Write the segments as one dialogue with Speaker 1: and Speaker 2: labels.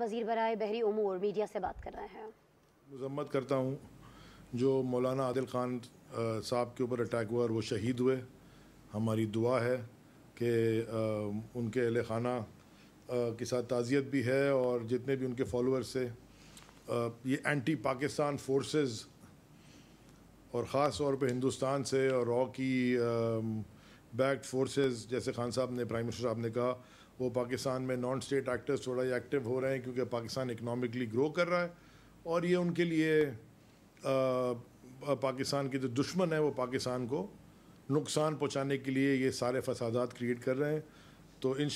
Speaker 1: वजीर बरए बहरी उमूर मीडिया से बात कर रहे हैं मजम्मत करता हूँ जो मौलाना आदिल खान साहब के ऊपर अटैक हुआ और वो शहीद हुए हमारी दुआ है कि उनके अहल खाना के साथ ताज़ियत भी है और जितने भी उनके फॉलोअर्स से ये एंटी पाकिस्तान फोर्सेस और ख़ास तौर पे हिंदुस्तान से और रॉ की बैक्ड फोर्सेस जैसे खान साहब ने प्राइम मिनिस्टर साहब ने कहा वो पाकिस्तान में नॉन स्टेट एक्टर्स थोड़ा ही एक्टिव हो रहे हैं क्योंकि पाकिस्तान इकनॉमिकली ग्रो कर रहा है और ये उनके लिए पाकिस्तान के जो दुश्मन है वो पाकिस्तान को नुकसान पहुंचाने के लिए ये सारे फसादात क्रिएट कर रहे हैं तो इन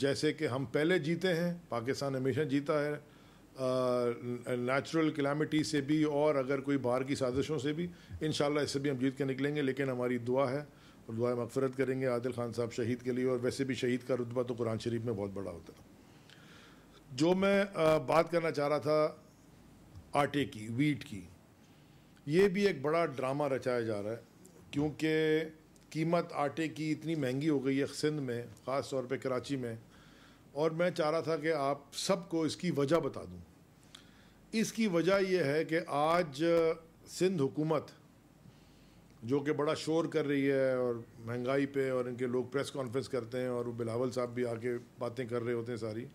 Speaker 1: जैसे कि हम पहले जीते हैं पाकिस्तान हमेशा जीता है नेचुरल क्लामिटी से भी और अगर कोई बाहर की साजिशों से भी इन इससे भी हम जीत के निकलेंगे लेकिन हमारी दुआ है और दुआ मफ़रत करेंगे आदिल ख़ान साहब शहीद के लिए और वैसे भी शहीद का रुतबा तो कुरान शरीफ में बहुत बड़ा होता है जो मैं बात करना चाह रहा था आटे की वीट की ये भी एक बड़ा ड्रामा रचाया जा रहा है क्योंकि कीमत आटे की इतनी महंगी हो गई है सिंध में ख़ास तौर पे कराची में और मैं चाह रहा था कि आप सबको इसकी वजह बता दूं इसकी वजह यह है कि आज सिंध हुकूमत जो कि बड़ा शोर कर रही है और महंगाई पे और इनके लोग प्रेस कॉन्फ्रेंस करते हैं और बिलावल साहब भी आके बातें कर रहे होते हैं सारी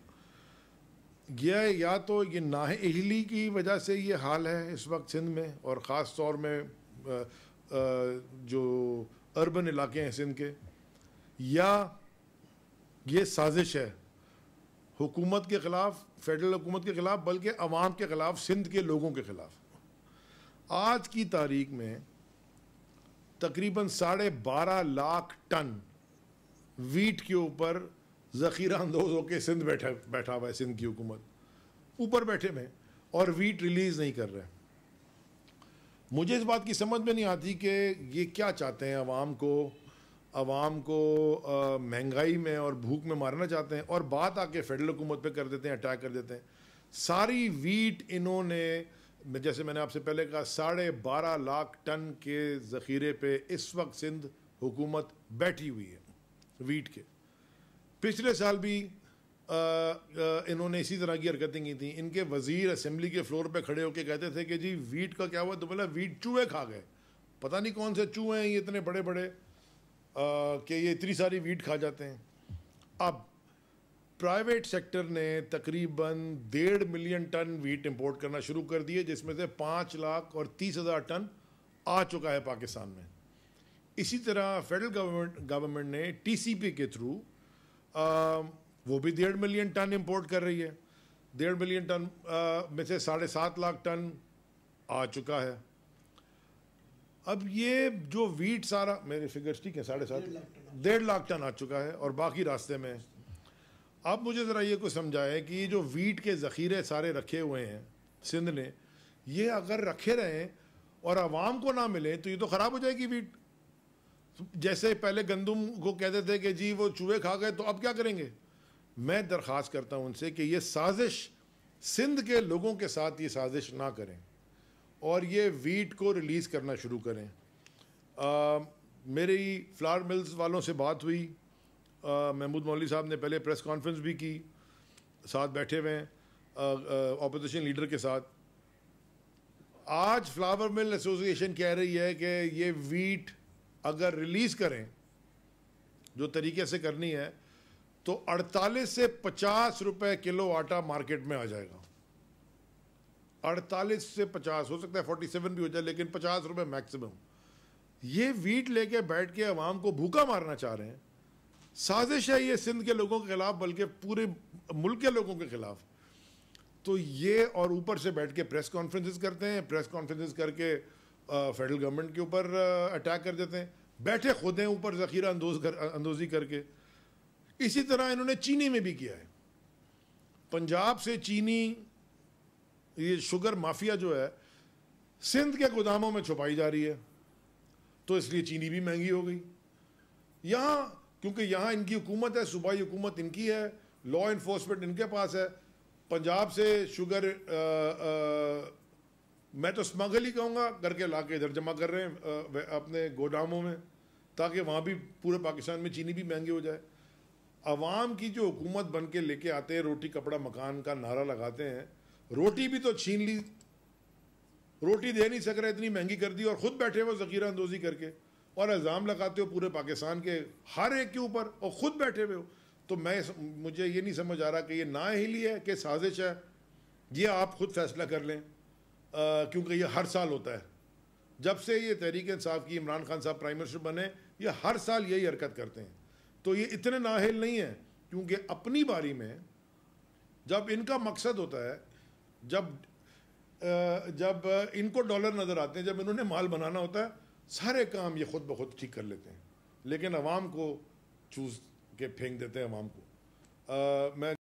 Speaker 1: यह या तो ये नाहली की वजह से ये हाल है इस वक्त सिंध में और ख़ास तौर में आ, आ, जो अर्बन इलाके हैं सिंध के या ये साजिश है हुकूमत के ख़िलाफ़ फेडरल हुकूमत के ख़िलाफ़ बल्कि आवाम के ख़िलाफ़ सिंध के लोगों के ख़िलाफ़ आज की तारीख में तकरीबन साढ़े बारह लाख टन वीट के ऊपर ज़ख़ीरा अंदोज होकर सिंध बैठे बैठा हुआ है सिंध की हुकूमत ऊपर बैठे हुए और वीट रिलीज़ नहीं कर रहे मुझे इस बात की समझ में नहीं आती कि ये क्या चाहते हैं अवाम को अवाम को महंगाई में और भूख में मारना चाहते हैं और बात आके फेडरल हुकूमत पे कर देते हैं अटैक कर देते हैं सारी वीट इन्होंने मैं जैसे मैंने आपसे पहले कहा साढ़े बारह लाख टन के ज़ख़ीरे पे इस वक्त सिंध हुकूमत बैठी हुई है वीट के पिछले साल भी आ, आ, इन्होंने इसी तरह की हरकतें की थी इनके वजीर असम्बली के फ्लोर पे खड़े होकर कहते थे कि जी वीट का क्या हुआ तो बोला वीट चूहे खा गए पता नहीं कौन से चूहे हैं ये इतने बड़े बड़े कि ये इतनी सारी वीट खा जाते हैं अब प्राइवेट सेक्टर ने तकरीबन डेढ़ मिलियन टन वीट इंपोर्ट करना शुरू कर दिए जिसमें से पाँच लाख और तीस हज़ार टन आ चुका है पाकिस्तान में इसी तरह फेडरल गवर्नमेंट गवर्नमेंट ने टीसीपी के थ्रू वो भी डेढ़ मिलियन टन इंपोर्ट कर रही है डेढ़ मिलियन टन आ, में से साढ़े सात लाख टन आ चुका है अब ये जो वीट सारा मेरे फिगर्स ठीक है साढ़े सात डेढ़ लाख टन आ चुका है और बाकी रास्ते में आप मुझे ज़रा ये कुछ समझाएं कि ये जो वीट के ज़ख़ीरे सारे रखे हुए हैं सिंध ने ये अगर रखे रहें और आवाम को ना मिले तो ये तो ख़राब हो जाएगी वीट जैसे पहले गंदम को कहते थे कि जी वो चूहे खा गए तो अब क्या करेंगे मैं दरख्वास्त करता हूँ उनसे कि ये साजिश सिंध के लोगों के साथ ये साजिश ना करें और ये वीट को रिलीज़ करना शुरू करें आ, मेरी फ्लावर मिल्स वालों से बात हुई महमूद मौली साहब ने पहले प्रेस कॉन्फ्रेंस भी की साथ बैठे हुए हैं अपोजिशन लीडर के साथ आज फ्लावर मिल एसोसिएशन कह रही है कि ये वीट अगर रिलीज़ करें जो तरीके से करनी है तो 48 से 50 रुपए किलो आटा मार्केट में आ जाएगा 48 से 50 हो सकता है 47 भी हो जाए लेकिन 50 रुपए मैक्सिमम ये वीट लेके बैठ के आवाम को भूखा मारना चाह रहे हैं साजिश है ये सिंध के लोगों के खिलाफ बल्कि पूरे मुल्क के लोगों के खिलाफ तो ये और ऊपर से बैठ के प्रेस कॉन्फ्रेंसिस करते हैं प्रेस कॉन्फ्रेंसिस करके फेडरल गवर्नमेंट के ऊपर अटैक कर देते हैं बैठे खुद हैं ऊपर जखीरा अंदोज कर, अंदोजी करके इसी तरह इन्होंने चीनी में भी किया है पंजाब से चीनी ये शुगर माफिया जो है सिंध के गोदामों में छुपाई जा रही है तो इसलिए चीनी भी महंगी हो गई यहाँ क्योंकि यहाँ इनकी हुकूमत है सूबाई हुकूमत इनकी है लॉ इन्फोर्समेंट इनके पास है पंजाब से शुगर आ, आ, मैं तो स्मगल ही कहूँगा करके ला के इधर जमा कर रहे हैं अपने गोदामों में ताकि वहाँ भी पूरे पाकिस्तान में चीनी भी महंगी हो जाए अवाम की जो हुकूमत बन के लेके आते हैं रोटी कपड़ा मकान का नारा लगाते हैं रोटी भी तो छीन ली रोटी दे नहीं सक रहे इतनी महंगी कर दी और ख़ुद बैठे हुए जखीरा अंदोजी करके और इल्ज़ाम लगाते हो पूरे पाकिस्तान के हर एक के ऊपर और ख़ुद बैठे हुए हो तो मैं मुझे ये नहीं समझ आ रहा कि ये नाअहली है कि साजिश है ये आप ख़ुद फैसला कर लें क्योंकि ये हर साल होता है जब से ये तहरीक इंसाफ की इमरान खान साहब प्राइम मिनिस्टर बने ये हर साल यही हरकत करते हैं तो ये इतने नाहल नहीं हैं क्योंकि अपनी बारी में जब इनका मकसद होता है जब जब इनको डॉलर नज़र आते हैं जब इन्होंने माल बनाना होता है सारे काम ये खुद ब खुद ठीक कर लेते हैं लेकिन आवाम को चूज के फेंक देते हैं आवाम को आ, मैं